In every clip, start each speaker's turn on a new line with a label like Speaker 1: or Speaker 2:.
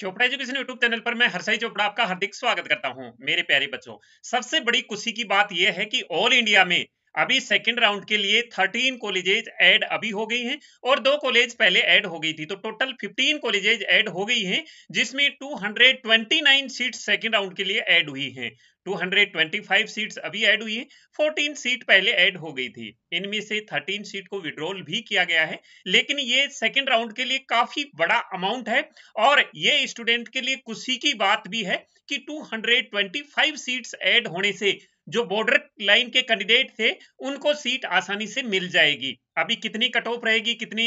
Speaker 1: Chopra education YouTube channel पर मैं हर्षाई चोपड़ा आपका हार्दिक स्वागत करता हूं मेरे प्यारे बच्चों सबसे बड़ी खुशी की बात यह है कि ऑल इंडिया में अभी सेकंड राउंड के लिए 13 कॉलेजेज ऐड अभी हो गई हैं और दो कॉलेज पहले ऐड हो गई थी तो टोटल 15 कॉलेजेज ऐड हो गई हैं जिसमें 229 सीट्स सेकेंड राउंड के लिए ऐड हुई हैं 225 सीट्स अभी ऐड हुई है 14 सीट पहले ऐड हो गई थी इनमें से 13 सीट को विड्रॉल भी किया गया है लेकिन ये सेकेंड राउंड के लिए काफी बड़ा अमाउंट है और ये स्टूडेंट के लिए खुशी की बात भी है कि 225 सीट्स ऐड होने से जो बॉर्डर लाइन के कैंडिडेट थे उनको सीट आसानी से मिल जाएगी अभी कितनी कट ऑफ रहेगी कितनी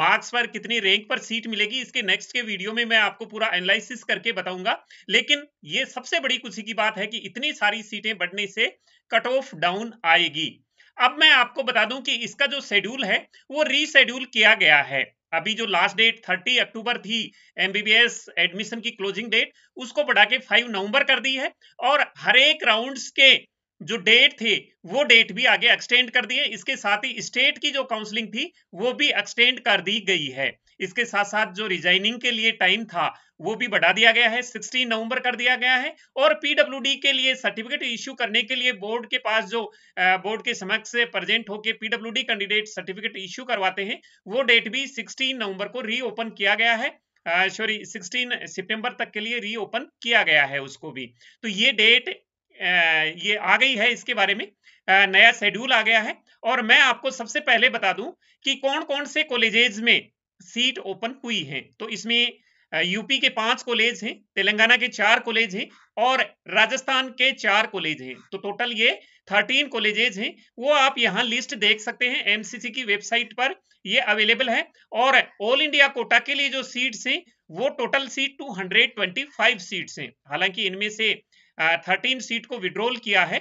Speaker 1: मार्क्स पर कितनी रैंक पर सीट मिलेगी इसके नेक्स्ट के वीडियो में मैं आपको पूरा एनालिसिस करके बताऊंगा लेकिन ये सबसे बड़ी खुशी की बात है कि इतनी सारी सीटें बढ़ने से कट ऑफ डाउन आएगी अब मैं आपको बता दूं कि इसका जो शेड्यूल है वो रीशेड्यूल किया गया है अभी जो लास्ट डेट 30 अक्टूबर थी एमबीबीएस एडमिशन की क्लोजिंग डेट उसको बढ़ा के 5 नवंबर कर दी है और हर एक राउंड्स के जो डेट थे वो डेट भी आगे एक्सटेंड कर दिए इसके साथ ही स्टेट की जो काउंसलिंग थी वो भी एक्सटेंड कर दी गई है इसके साथ साथ जो रिजाइनिंग के लिए टाइम था वो भी बढ़ा दिया गया है 16 नवंबर कर दिया गया है और पीडब्ल्यूडी के लिए सर्टिफिकेट इश्यू करने के लिए बोर्ड के पास जो बोर्ड के समक्ष प्रेजेंट होकर पीडब्ल्यूडी कैंडिडेट सर्टिफिकेट इश्यू करवाते हैं वो डेट भी 16 नवंबर को रीओपन किया गया है सॉरी uh, 16 सितंबर तक के लिए रीओपन किया गया है उसको भी तो ये डेट ये आ गई है इसके बारे में नया शेड्यूल आ गया है और मैं आपको सबसे पहले बता दूं कि कौन कौन से कॉलेजेस में सीट ओपन हुई है तो इसमें यूपी के पांच कॉलेज हैं तेलंगाना के चार कॉलेज हैं और राजस्थान के चार कॉलेज हैं तो टोटल ये थर्टीन कॉलेजेज हैं वो आप यहाँ लिस्ट देख सकते हैं एमसीसी की वेबसाइट पर ये अवेलेबल है और ऑल इंडिया कोटा के लिए जो सीट्स हैं वो टोटल सीट 225 सीट्स हैं हालांकि इनमें से थर्टीन सीट को विड्रोल किया है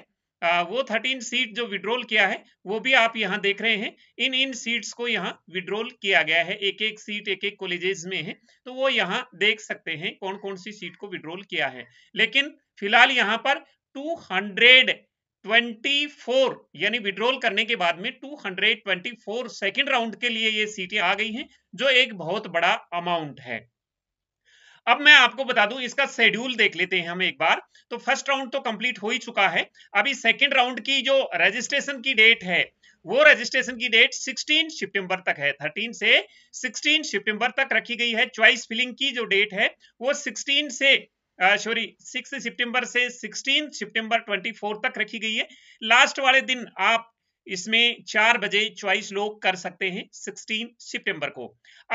Speaker 1: वो थर्टीन सीट जो विड्रोल किया है वो भी आप यहाँ देख रहे हैं इन इन सीट्स को यहाँ विड्रोल किया गया है एक एक सीट एक एक कॉलेजेस में है तो वो यहाँ देख सकते हैं कौन कौन सी सीट को विड्रोल किया है लेकिन फिलहाल यहाँ पर 224 यानी विड्रोल करने के बाद में 224 सेकेंड राउंड के लिए ये सीटें आ गई हैं जो एक बहुत बड़ा अमाउंट है अब मैं आपको बता दूं इसका शेड्यूल देख लेते हैं हम एक बार तो फर्स्ट राउंड तो कंप्लीट हो ही चुका है अभी सेकंड राउंड की जो रजिस्ट्रेशन की डेट है वो रजिस्ट्रेशन की डेट 16 सितंबर तक है 13 से 16 सितंबर तक रखी गई है चॉइस फिलिंग की जो डेट है वो 16 से सॉरी सिक्स सितंबर से 16 सितंबर 24 तक रखी गई है लास्ट वाले दिन आप इसमें चार बजे च्वाइस लोग कर सकते हैं 16 सितंबर को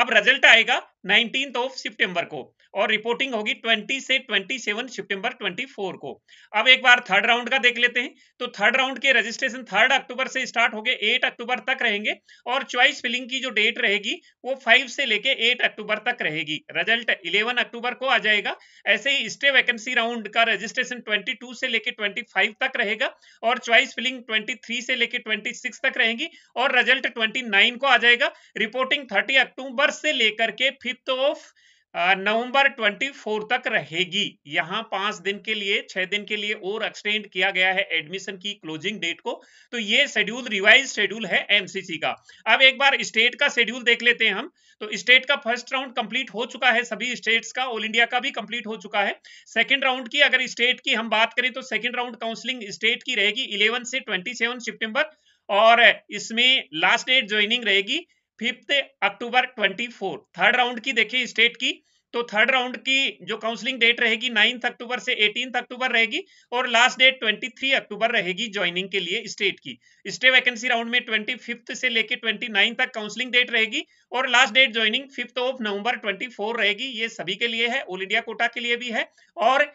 Speaker 1: अब रिजल्ट आएगा 19th ऑफ सितंबर को और रिपोर्टिंग होगी 20 से 27 सितंबर 24 को अब एक बार थर्ड राउंड का देख लेते हैं तो थर्ड राउंड के रजिस्ट्रेशन थर्ड अक्टूबर से स्टार्ट हो गए एट अक्टूबर तक रहेंगे और च्वाइस फिलिंग की जो डेट रहेगी वो फाइव से लेके एट अक्टूबर तक रहेगी रिजल्ट इलेवन अक्टूबर को आ जाएगा ऐसे ही स्टे वैकेंसी राउंड का रजिस्ट्रेशन ट्वेंटी से लेकर ट्वेंटी तक रहेगा और च्वाइस फिलिंग ट्वेंटी से लेकर 26 तक रहेंगी और रिजल्ट 29 को आ जाएगा रिपोर्टिंग 30 अक्टूबर से लेकर के फिफ्थ ऑफ नवंबर 24 तक रहेगी यहां पांच दिन के लिए छह दिन के लिए और एक्सटेंड किया गया है एडमिशन की क्लोजिंग डेट को तो ये शेड्यूल रिवाइज शेड्यूल है एमसीसी का अब एक बार स्टेट का शेड्यूल देख लेते हैं हम तो स्टेट का फर्स्ट राउंड कंप्लीट हो चुका है सभी स्टेट्स का ऑल इंडिया का भी कंप्लीट हो चुका है सेकंड राउंड की अगर स्टेट की हम बात करें तो सेकंड राउंड काउंसलिंग स्टेट की रहेगी 11 से 27 सितंबर और इसमें लास्ट डेट ज्वाइनिंग रहेगी फिफ्थ अक्टूबर 24 थर्ड राउंड की देखिए स्टेट की तो थर्ड राउंड की जो काउंसलिंग डेट रहेगी नाइन्थ अक्टूबर से एटीन अक्टूबर रहेगी और लास्ट डेट ट्वेंटी थ्री अक्टूबर रहेगी ज्वाइनिंग के लिए स्टेट की स्टे वैकेंसी राउंड में ट्वेंटी फिफ्थ से लेकर ट्वेंटी नाइन तक काउंसलिंग डेट रहेगी और last date joining fifth of नवंबर ट्वेंटी फोर रहेगी ये सभी के लिए है ऑल इंडिया कोटा के लिए भी है और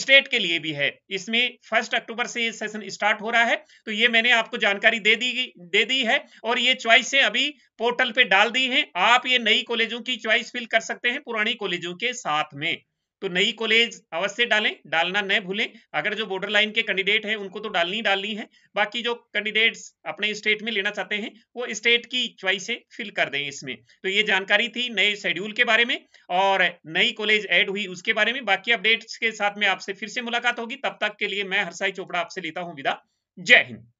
Speaker 1: स्टेट के लिए भी है इसमें फर्स्ट अक्टूबर से ये सेशन स्टार्ट हो रहा है तो ये मैंने आपको जानकारी दे दी दे दी है और ये च्वाइसें अभी पोर्टल पे डाल दी हैं आप ये नई कॉलेजों की च्वाइस फिल कर सकते हैं पुरानी कॉलेजों के साथ में तो नई कॉलेज अवश्य डालें डालना न भूलें अगर जो बॉर्डर लाइन के कैंडिडेट हैं उनको तो डालनी ही डालनी है बाकी जो कैंडिडेट्स अपने स्टेट में लेना चाहते हैं वो स्टेट की च्वाइस से फिल कर दें इसमें तो ये जानकारी थी नए शेड्यूल के बारे में और नई कॉलेज ऐड हुई उसके बारे में बाकी अपडेट्स के साथ में आपसे फिर से मुलाकात होगी तब तक के लिए मैं हरसाई चोपड़ा आपसे लेता हूँ विदा जय हिंद